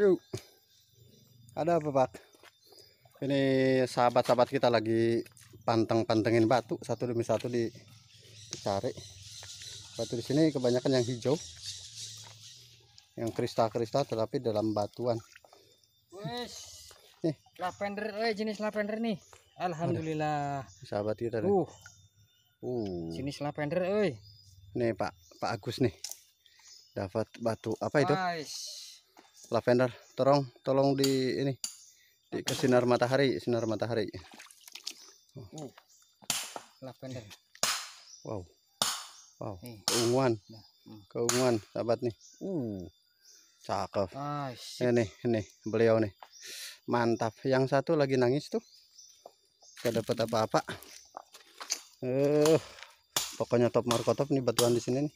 Yuk. Ada apa, Pak? Ini sahabat-sahabat kita lagi panteng-pantengin batu satu demi satu dicari. Batu di sini kebanyakan yang hijau. Yang kristal-kristal tetapi dalam batuan. Wes. Nih, lavender eh jenis lavender nih. Alhamdulillah. Aduh, sahabat kita nih. Uh. Uh. Jenis lavender oh Nih, Pak, Pak Agus nih. Dapat batu apa itu? Nice lavender tolong tolong di ini di ke sinar matahari sinar matahari oh. lavender wow wow keunguan hmm. keunguan sahabat nih uh cakep ah, ini ini beliau nih mantap yang satu lagi nangis tuh gak dapat apa-apa uh, pokoknya top markotop nih batuan di sini nih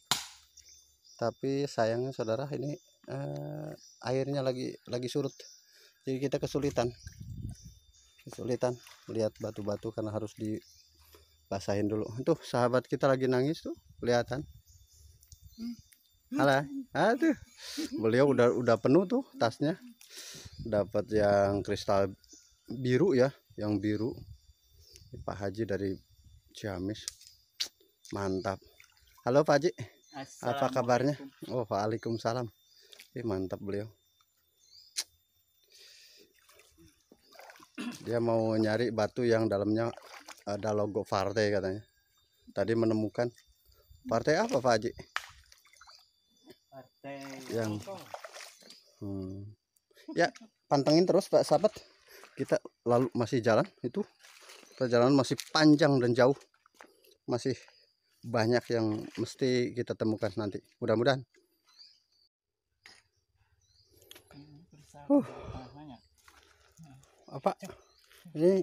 tapi sayangnya saudara ini eh, airnya lagi lagi surut jadi kita kesulitan kesulitan lihat batu-batu karena harus dibasahin dulu tuh sahabat kita lagi nangis tuh kelihatan Halah, aduh beliau udah udah penuh tuh tasnya dapat yang kristal biru ya yang biru Pak Haji dari Ciamis mantap halo Pak Haji apa kabarnya oh Waalaikumsalam Ih eh, mantap beliau dia mau nyari batu yang dalamnya eh, ada logo partai katanya tadi menemukan partai apa Pak Haji? Partai yang hmm. ya pantengin terus Pak sahabat kita lalu masih jalan itu perjalanan masih panjang dan jauh masih banyak yang mesti kita temukan nanti mudah-mudahan Uh. Apa? Ini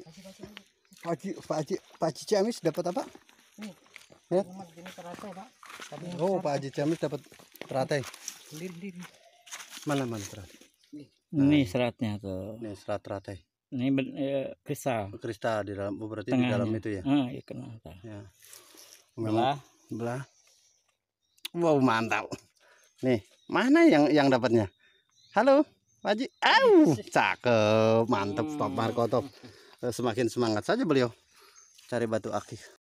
Pak Haji, Pak Haji, Ciamis dapat apa? Ini. Ya. Ini teratai, Pak. Tadi oh, teratai. Pak Haji Ciamis dapat teratai. Mana mana teratai? Ini. Nah. Ini seratnya tuh. Ini serat teratai. Ini ben, e, kristal. Kristal di dalam oh, berarti Tengahnya. di dalam itu ya. Ah, iya kenal. Ya. Belah, belah. Wow, mantap. Nih, mana yang yang dapatnya? Halo. Waji, au, cakep, mantep Pak hmm. Marco eh, Semakin semangat saja beliau cari batu akik.